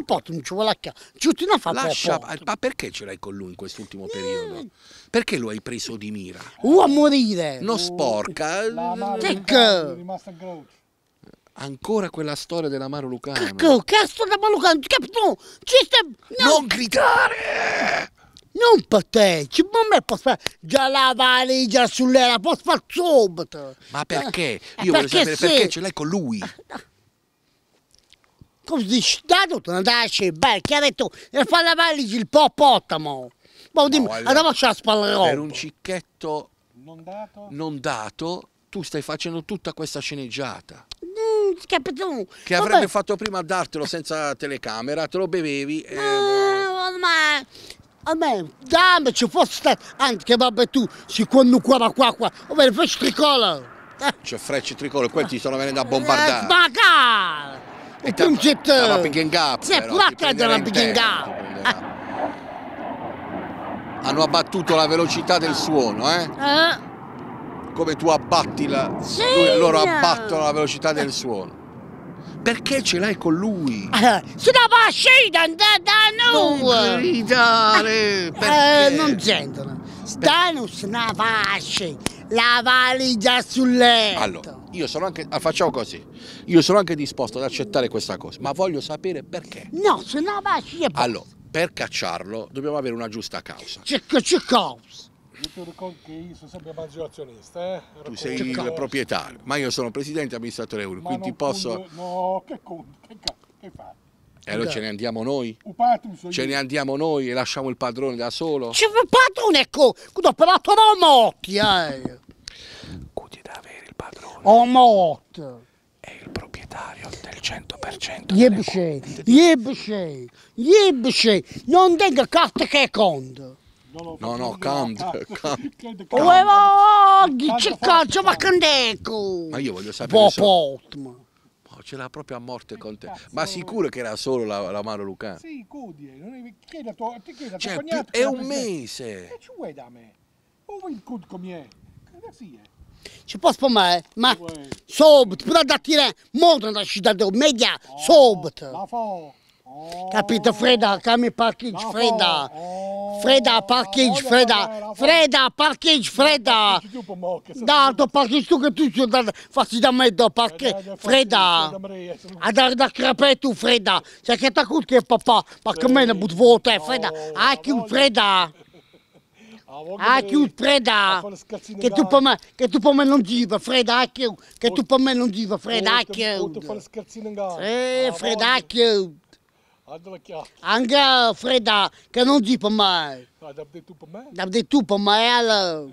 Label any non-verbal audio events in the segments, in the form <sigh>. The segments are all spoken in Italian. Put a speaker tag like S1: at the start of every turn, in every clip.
S1: popot, non ci vuole che. Ciutina Ma
S2: perché ce l'hai con lui in quest'ultimo eh. periodo? Perché lo hai preso di mira?
S1: Uh, a morire! No,
S2: sporca! Che che? Ancora quella storia dell'amaro Lucano. Che
S1: cazzo dell'amaro Lucano? Capito? Ci sta... Non
S2: gridare! Non per te,
S1: ci può me posso fare già la valigia sull'era, posso fare subito.
S2: Ma perché? Eh, Io perché voglio sapere sì. perché ce l'hai con lui. Eh,
S1: Così stato andaci, beh, detto e fa la
S2: valigia il popotamo. Ma dimmi, no, allora, andiamo a spalla Per un cicchetto non dato. non dato, tu stai facendo tutta questa sceneggiata.
S1: Mm, capito? Che avrebbe
S2: fatto prima a dartelo senza telecamera, te lo bevevi e...
S1: Mm, ma
S2: a me, dammi, ci fosse stato, anche vabbè tu, secondo qua,
S1: qua, qua, vabbè, fai tricolore.
S2: C'è frecce tricolore, quelli ti sono venendo a bombardare. Eh, e tu non c'è... Era picking up. Sì, placca era picking up. Hanno abbattuto la velocità del suono, eh?
S1: Eh
S2: come tu abbatti la. Sì. loro abbattono la velocità del suono. Perché ce l'hai con lui? Sulla
S1: vascina da noi! Non gridare! Eh, Perché? non sentono. Stanus una fascia, la valigia sul letto.
S2: Allora. Io sono anche, ah, facciamo così, io sono anche disposto ad accettare questa cosa, ma voglio sapere perché. No, se no va a Allora, per cacciarlo dobbiamo avere una giusta causa. C'è, c'è causa. Io ti ricordo che io sono sempre manzionista, eh? Tu sei il causa. proprietario, ma io sono presidente e amministratore unico, quindi posso... Conto, no, che conto, che, che fai? E allora ce ne andiamo noi? Ce ne andiamo noi e lasciamo il padrone da solo? C'è
S1: il padrone, ecco, dopo la tua morte,
S2: eh!
S1: Omot.
S2: È il proprietario del
S1: 100%. Yebshe, Yebshe, Yebshe. Non dica carte che conto.
S2: No, no, Camd. Voleva
S1: c'è cercarci, ma candeco. Ma io voglio sapere. Boh,
S2: po' ce l'ha proprio a morte con te. Ma sicuro che era solo la, la mano Luca? Sì, cudie. Eh. Chiedi a tua, chiedi a tua cioè, cognata. È un mese. Che ci vuoi da me? Dove oh, il cud com'è?
S1: Sì, è. Ci può spomare? Ma sobt, pure da tirare, molto da città, media, sobt. Oh. Capito? Freda, cami parcheggi, Freda. Oh. Freda, parcheggi, Freda. Freda, parcheggi, Freda. Da, to parcheggi tu che tu ci facci da me, do eh, parche, Freda. A dare da crepetto, tu, Freda. C'è che t'accusi che papà, ma che me ne butto vuoto, eh, Freda. Ah, che Freda. Ah, ah che un Freda! Che tu per me, che tu per me non giva, Fredacchio! Che tu per me non giva, Fredacchio! Tu fai
S2: scherzino in gara! Eh, ah, Fredacchio!
S1: Anche Freda, che non giva per me! Ah, da tu per me? Da tu per me, allora!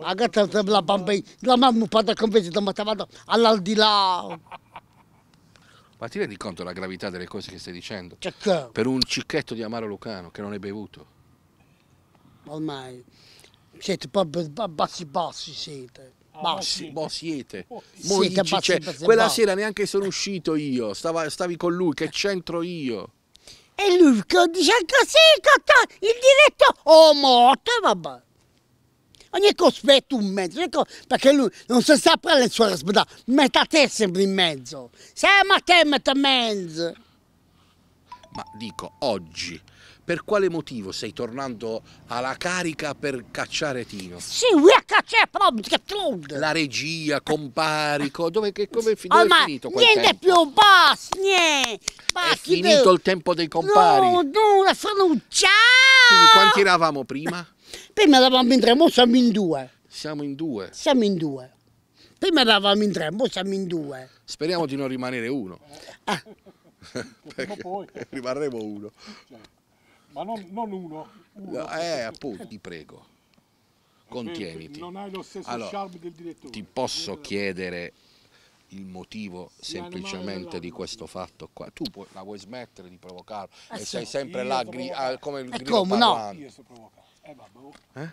S1: Agata <laughs> ah, la bambina, la mamma parla con me, da matavata all'aldilà!
S2: Ma ti rendi conto della gravità delle cose che stai dicendo? Certo. Per un cicchetto di Amaro Lucano che non hai bevuto
S1: ormai. Siete proprio bassi bassi siete. Ah, bassi, oh,
S2: bassi siete. Siete bassi, bassi, Quella bassi. sera neanche sono uscito io, Stava, stavi con lui, che c'entro io. E
S1: lui dice ah, così, il diretto, oh morto, vabbè. Ogni cospetto un mezzo, ecco, perché lui non si saprà le sue responsabilità, metà te sempre in mezzo. Sei a te metà mezzo.
S2: Ma dico, oggi per quale motivo stai tornando alla carica per cacciare Tino? Sì, a cacciare proprio La regia, comparico, dove, che, come è, oh, dove oh, è finito quel niente tempo?
S1: più, basta, niente! Ma è finito devo... il
S2: tempo dei compari? No,
S1: no, sono ciao! Quindi quanti eravamo prima? Prima eravamo in tre, ora siamo in due.
S2: Siamo in due?
S1: Siamo in due. Prima eravamo in tre, ora siamo in due.
S2: Speriamo di non rimanere uno. Ah. <laughs> Perché rimarremo uno.
S1: Certo. Ma non, non uno. uno eh, appunto, ti
S2: prego. Contieniti. Non hai lo stesso allora, charme del direttore. Ti posso chiedere il motivo semplicemente di questo fatto qua. Tu puoi, la vuoi smettere di provocarlo? eh e sì, sei sempre là gri, ah, come il eh, grillo come, no. Io so provocare. Eh, oh. eh?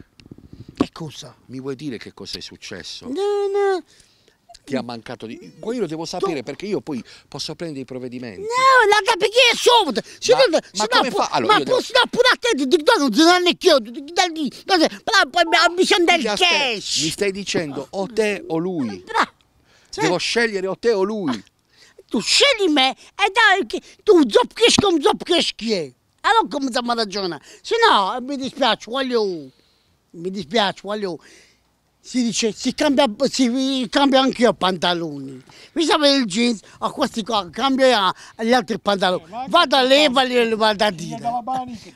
S2: Che cosa? Mi vuoi dire che cosa è successo? No, no ti ha mancato di... Poi io lo devo sapere perché io poi posso prendere i provvedimenti. No,
S1: la da che è
S2: sovra. Ma, ma come fa? Allora, ma posso dare pure a te di
S1: dare un zanne chiodo, di dare di... Però poi mi
S2: sono del cash. Mi stai dicendo o te o lui. Cioè- devo scegliere o te o lui. Ah, tu scegli me e dai, tu zopchish come zopchish chi è.
S1: Allora come ti ragiona? Se no mi dispiace, voglio... Mi dispiace, voglio si dice si cambia, si cambia anche io pantaloni. Mi serve il jeans, a questi qua cambia gli altri pantaloni. Vado a levare e vado a dire.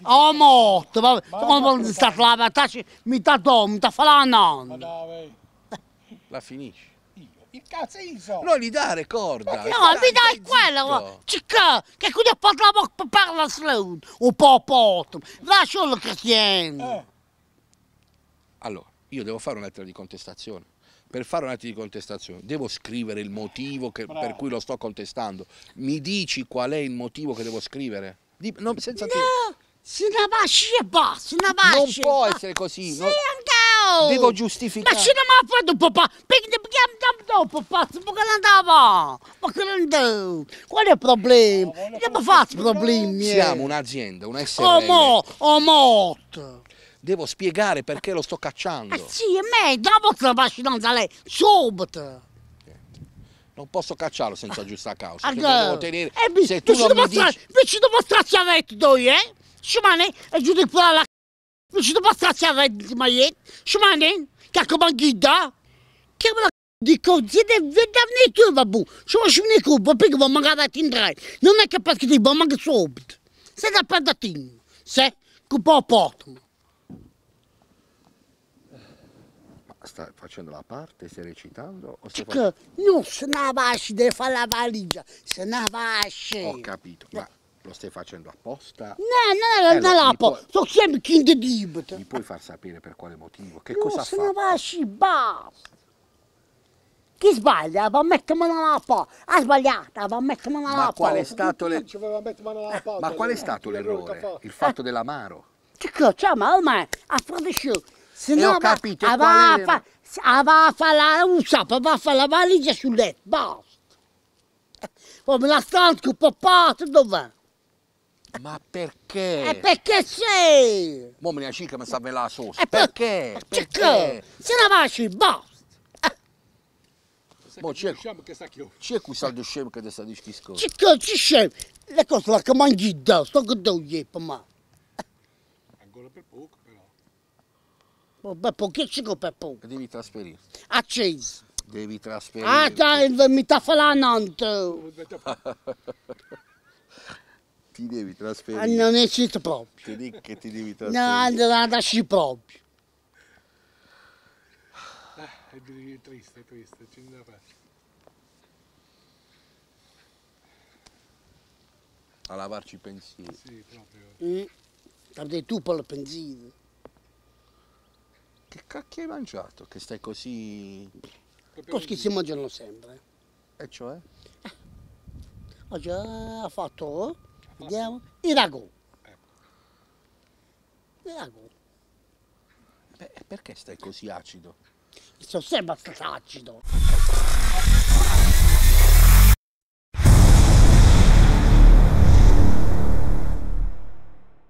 S2: Ho ah, morto,
S1: vabbè. Come sta lavata, mi sta dom, mi sta
S2: falando. La <laughs> finisci.
S1: Il cazzo iso! Non gli dà
S2: corda! No, mi
S1: dai quello! Cicca! Che qui parla parla slow! Un po' poto! Lascialo che siano! Eh.
S2: Allora io devo fare una lettera di contestazione. Per fare un'altra di contestazione devo scrivere il motivo che, per cui lo sto contestando. Mi dici qual è il motivo che devo scrivere? Di, no, senza no,
S1: boh, non può
S2: boh. essere così. Sì, no.
S1: Devo giustificare. Ma ci non mi ha fatto papà, perché abbiamo dopo pazzo, perché non andava? Ma che non andava? Qual è il problema? Che Abbiamo fatto problemi. Eh. Siamo
S2: un'azienda, un essere. Oh, mo, oh, morto. Devo spiegare perché lo sto cacciando. Eh sì,
S1: e me, dopo che lo da lei, subito.
S2: Non posso cacciarlo senza giusta causa. Cioè, allora, tenere... eh, mi, se tu mi non mi dici...
S1: Mi ci devo stracciare tu, eh? Scimane, e giù di qua la c***a. Mi ci devo stracciare tu, ma io. Scimane, che come ghida? Che me la di così e vederne tu, babù. Se non ci viene qui, che vuoi mangiare a tre. Non è che perché ti vuoi mangiare subito. Se da prendere, se, che poi portano.
S2: sta facendo la parte, stai recitando? O stai facendo...
S1: Non se ne vasci, devi fare la valigia, se ne vasci. Ho
S2: capito, ma lo stai facendo apposta? No, no, eh, non apposta, sto sempre chi di dibito. Mi puoi far sapere per quale motivo? Che no, cosa fa? Non se ne
S1: vasci, basta. Chi sbaglia? Va a mettere mano alla lappa! Ha sbagliato, va a mettere mano alla eh, lappa! Ma qual è eh, stato, le...
S2: ma qual è stato l'errore? Il fatto eh. dell'amaro?
S1: Che cazzo, ma ormai ha prodotto se no, ho capito va, qual era. Va, va a fare la usata, va a fare la valigia sul letto, basta. Come la stanza un po' pazza, dov'è?
S2: Ma perché? E perché sei? Mo me ne ascica mi sa ve la sosta. E perché? Perché? perché? Se la va basta. Bo, c'è c'è qui saldo scemo che ti sta discuscando. C'è
S1: che c'è scemo. Le cose la che mangi da, sto che devo dire, ma.
S2: Ancora per poco.
S1: Oh, Beppo, che ci
S2: con Beppo? Devi trasferire.
S1: A Cesi.
S2: Devi trasferire. Ah, dai,
S1: eh, mi sta falanando.
S2: <laughs> ti devi trasferire. Ah, non esiste proprio. Ti dico che ti devi trasferire. No,
S1: non andarci proprio.
S2: Eh, è triste, è triste, c'è da fare. A lavarci i pensieri. Sì, proprio.
S1: Mm. Tardi tu per il pensiero che cacchio
S2: hai mangiato? Che stai così... Così si mangiano sempre. E cioè? Eh.
S1: Oggi eh? ha fatto, vediamo, i
S2: ragù. Ecco. I ragù. Beh, perché stai così acido? Sono sempre stato acido.